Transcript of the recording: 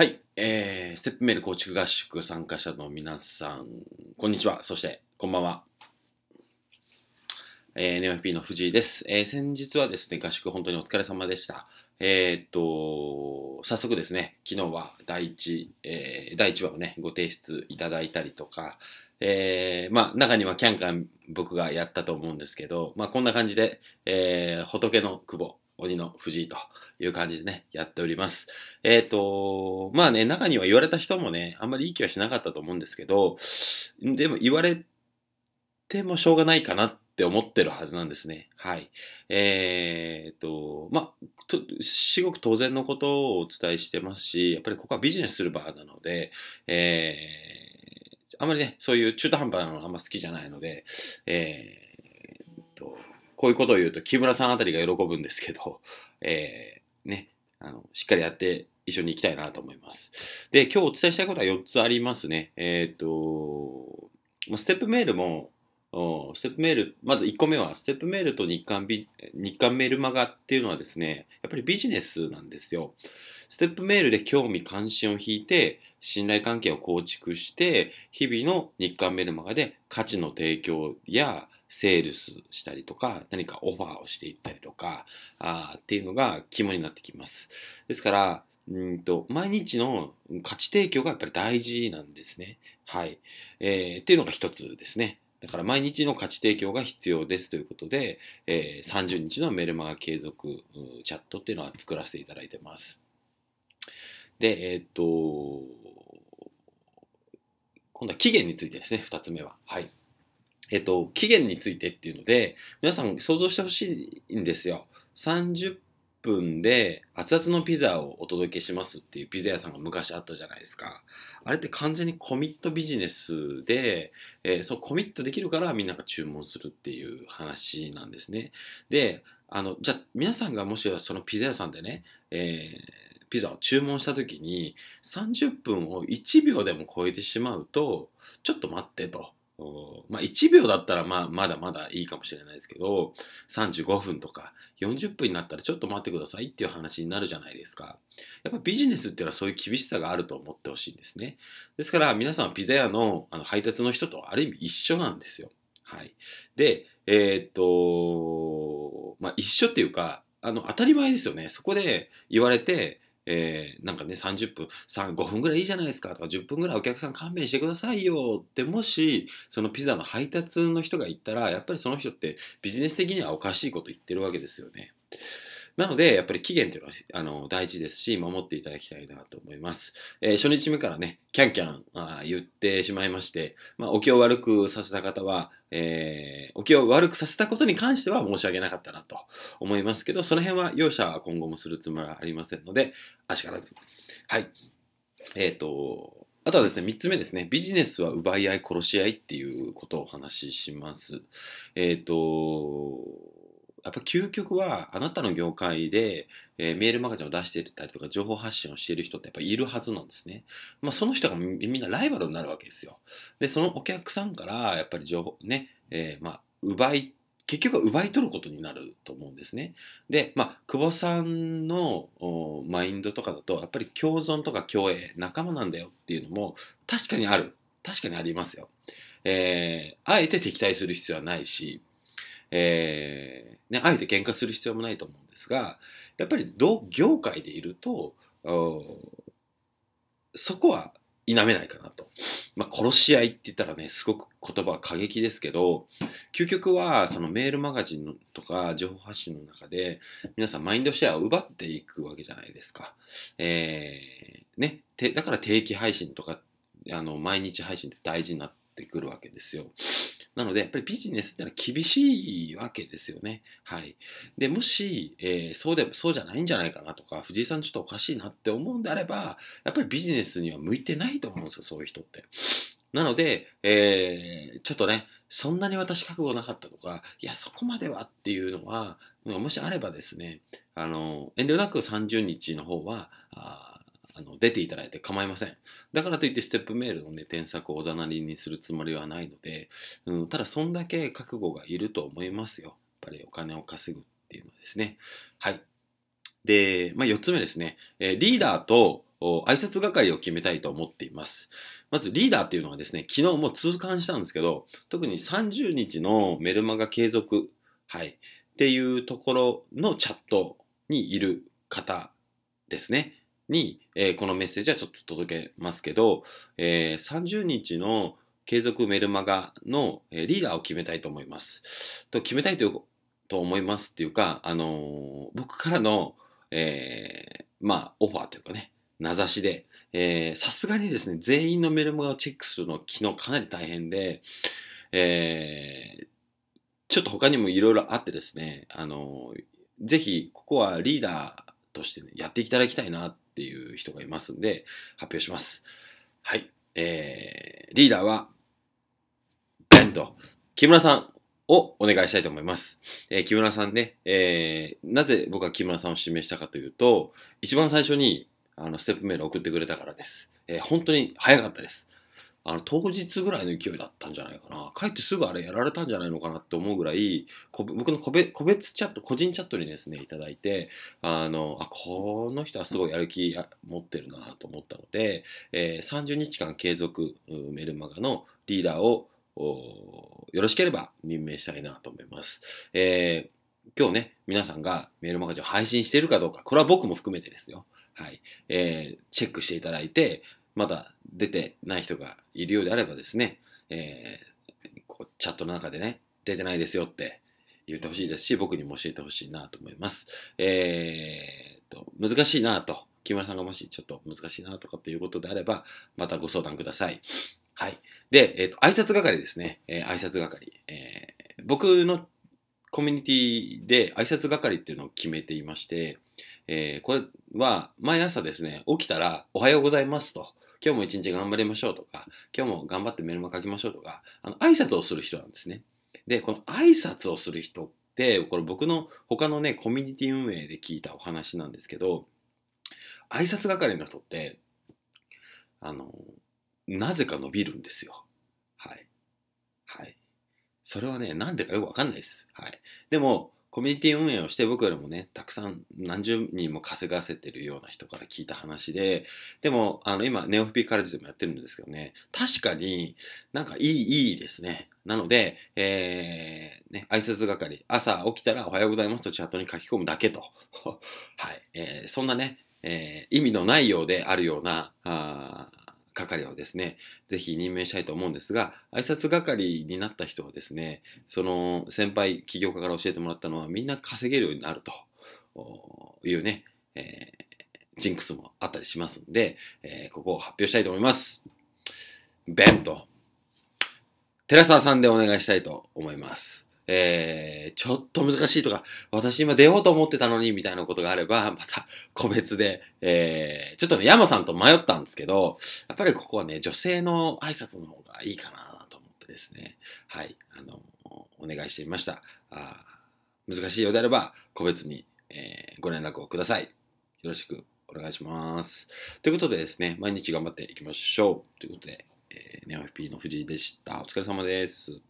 はい、えー、ステップメール構築合宿参加者の皆さん、こんにちは、そしてこんばんは。えー、ネオ FP の藤井です、えー。先日はですね、合宿本当にお疲れ様でした。えー、っと、早速ですね、昨日は第一、えー、第1話をね、ご提出いただいたりとか、えー、まあ、中にはキャンキャン僕がやったと思うんですけど、まあ、こんな感じで、えー、仏の久保、鬼の藤井と、いう感じでね、やっております。えっ、ー、と、まあね、中には言われた人もね、あんまりいい気はしなかったと思うんですけど、でも言われてもしょうがないかなって思ってるはずなんですね。はい。えっ、ー、と、まあ、至極当然のことをお伝えしてますし、やっぱりここはビジネスする場なので、えー、あまりね、そういう中途半端なのあんま好きじゃないので、えー、と、こういうことを言うと木村さんあたりが喜ぶんですけど、えね、あの、しっかりやって一緒に行きたいなと思います。で、今日お伝えしたいことは4つありますね。えっ、ー、と、ステップメールも、ステップメール、まず1個目は、ステップメールと日刊ビ日刊メールマガっていうのはですね、やっぱりビジネスなんですよ。ステップメールで興味関心を引いて、信頼関係を構築して、日々の日刊メールマガで価値の提供や、セールスしたりとか、何かオファーをしていったりとか、あっていうのが肝になってきます。ですから、うんと、毎日の価値提供がやっぱり大事なんですね。はい。えー、っていうのが一つですね。だから毎日の価値提供が必要ですということで、えー、30日のメルマガ継続チャットっていうのは作らせていただいてます。で、えー、っと、今度は期限についてですね、2つ目は。はい。えっと、期限についてっていうので、皆さん想像してほしいんですよ。30分で熱々のピザをお届けしますっていうピザ屋さんが昔あったじゃないですか。あれって完全にコミットビジネスで、えー、そうコミットできるからみんなが注文するっていう話なんですね。で、あの、じゃあ皆さんがもしそのピザ屋さんでね、えー、ピザを注文した時に30分を1秒でも超えてしまうと、ちょっと待ってと。まあ、1秒だったらまあまだまだいいかもしれないですけど35分とか40分になったらちょっと待ってくださいっていう話になるじゃないですかやっぱビジネスっていうのはそういう厳しさがあると思ってほしいんですねですから皆さんはピザ屋のあの配達の人とある意味一緒なんですよはいでえー、っとまあ一緒っていうかあの当たり前ですよねそこで言われてえー、なんかね、30分、5分ぐらいいいじゃないですかとか、10分ぐらいお客さん勘弁してくださいよって、もし、そのピザの配達の人が言ったら、やっぱりその人ってビジネス的にはおかしいこと言ってるわけですよね。なので、やっぱり期限っていうのは、あの、大事ですし、守っていただきたいなと思います。えー、初日目からね、キャンキャンあ言ってしまいまして、まあ、お気を悪くさせた方は、えー、お気を悪くさせたことに関しては申し訳なかったなと思いますけど、その辺は容赦は今後もするつもりはありませんので、あしからず。はい。えっ、ー、と、あとはですね、3つ目ですね、ビジネスは奪い合い、殺し合いっていうことをお話しします。えっ、ー、と、やっぱ究極はあなたの業界で、えー、メールマガジンを出してたりとか情報発信をしている人ってやっぱいるはずなんですね。まあ、その人がみんなライバルになるわけですよ。で、そのお客さんからやっぱり情報ね、えー、まあ奪い、結局は奪い取ることになると思うんですね。で、まあ、久保さんのマインドとかだと、やっぱり共存とか共栄、仲間なんだよっていうのも確かにある。確かにありますよ。えー、あえて敵対する必要はないし、えー、ね、あえて喧嘩する必要もないと思うんですが、やっぱり同業界でいると、そこは否めないかなと。まあ、殺し合いって言ったらね、すごく言葉は過激ですけど、究極はそのメールマガジンとか情報発信の中で、皆さんマインドシェアを奪っていくわけじゃないですか。えー、ね、だから定期配信とか、あの、毎日配信って大事になってくるわけですよ。なので、やっぱりビジネスってのは厳しいわけですよね。はい。で、もし、えー、そうで、そうじゃないんじゃないかなとか、藤井さんちょっとおかしいなって思うんであれば、やっぱりビジネスには向いてないと思うんですよ、そういう人って。なので、えー、ちょっとね、そんなに私覚悟なかったとか、いや、そこまではっていうのは、もしあればですね、あの、遠慮なく30日の方は、ああの出ていただいて構いません。だからといってステップメールのね、添削をおざなりにするつもりはないので、うん、ただそんだけ覚悟がいると思いますよ。やっぱりお金を稼ぐっていうのはですね。はい。で、まあ、4つ目ですね。えリーダーと挨拶係を決めたいと思っています。まずリーダーっていうのはですね、昨日もう痛感したんですけど、特に30日のメルマガ継続、はい、っていうところのチャットにいる方ですね。に、えー、このメッセージはちょっと届けますけど、えー、30日の継続メルマガのリーダーを決めたいと思います。と決めたいというと思いますっていうか、あのー、僕からの、えー、まあ、オファーというかね、名指しで、さすがにですね、全員のメルマガをチェックするの機昨日かなり大変で、えー、ちょっと他にもいろいろあってですね、あのー、ぜひ、ここはリーダーとして、ね、やっていただきたいなっっていう人がいますんで、発表します。はい。えー、リーダーは、ベンと、木村さんをお願いしたいと思います。えー、木村さんね、えー、なぜ僕は木村さんを指名したかというと、一番最初に、あの、ステップメール送ってくれたからです。えー、本当に早かったです。あの当日ぐらいの勢いだったんじゃないかな帰ってすぐあれやられたんじゃないのかなって思うぐらい僕の個別チャット個人チャットにですねいただいてあのあこの人はすごいやる気持ってるなと思ったので、えー、30日間継続メルマガのリーダーをよろしければ任命したいなと思います。えー、今日ね、皆さんがメールマガジンを配信しているかどうか、これは僕も含めてですよ。はい。えー、チェックしていただいて、まだ出てない人がいるようであればですね、えー、こうチャットの中でね、出てないですよって言ってほしいですし、僕にも教えてほしいなと思います。えー、と、難しいなと、木村さんがもしちょっと難しいなとかっていうことであれば、またご相談ください。はい。で、えっ、と、挨拶係ですね。えー、挨拶係。えー、僕のコミュニティで挨拶係っていうのを決めていまして、えー、これは毎朝ですね、起きたらおはようございますと、今日も一日頑張りましょうとか、今日も頑張ってメルマ書きましょうとか、あの、挨拶をする人なんですね。で、この挨拶をする人って、これ僕の他のね、コミュニティ運営で聞いたお話なんですけど、挨拶係の人って、あの、なぜか伸びるんですよ。はい。はい。それはね、なんでかよくわかんないです。はい。でも、コミュニティ運営をして僕よりもねたくさん何十人も稼がせてるような人から聞いた話ででもあの今ネオフピーカレッジでもやってるんですけどね確かになんかいいいいですねなので、えー、ね、挨拶係、朝起きたらおはようございますとチャットに書き込むだけと。はい。えー、そんなね、えー、意味のないようであるような、あ係をですね、ぜひ任命したいと思うんですが、挨拶係になった人はですね、その先輩、起業家から教えてもらったのは、みんな稼げるようになるというね、えー、ジンクスもあったりしますんで、えー、ここを発表したいと思います。ベンと、寺澤さんでお願いしたいと思います。えー、ちょっと難しいとか、私今出ようと思ってたのに、みたいなことがあれば、また個別で、えー、ちょっとね、山さんと迷ったんですけど、やっぱりここはね、女性の挨拶の方がいいかなと思ってですね、はい、あの、お願いしてみました。あ難しいようであれば、個別に、えー、ご連絡をください。よろしくお願いします。ということでですね、毎日頑張っていきましょう。ということで、えー、ネオ FP の藤井でした。お疲れ様です。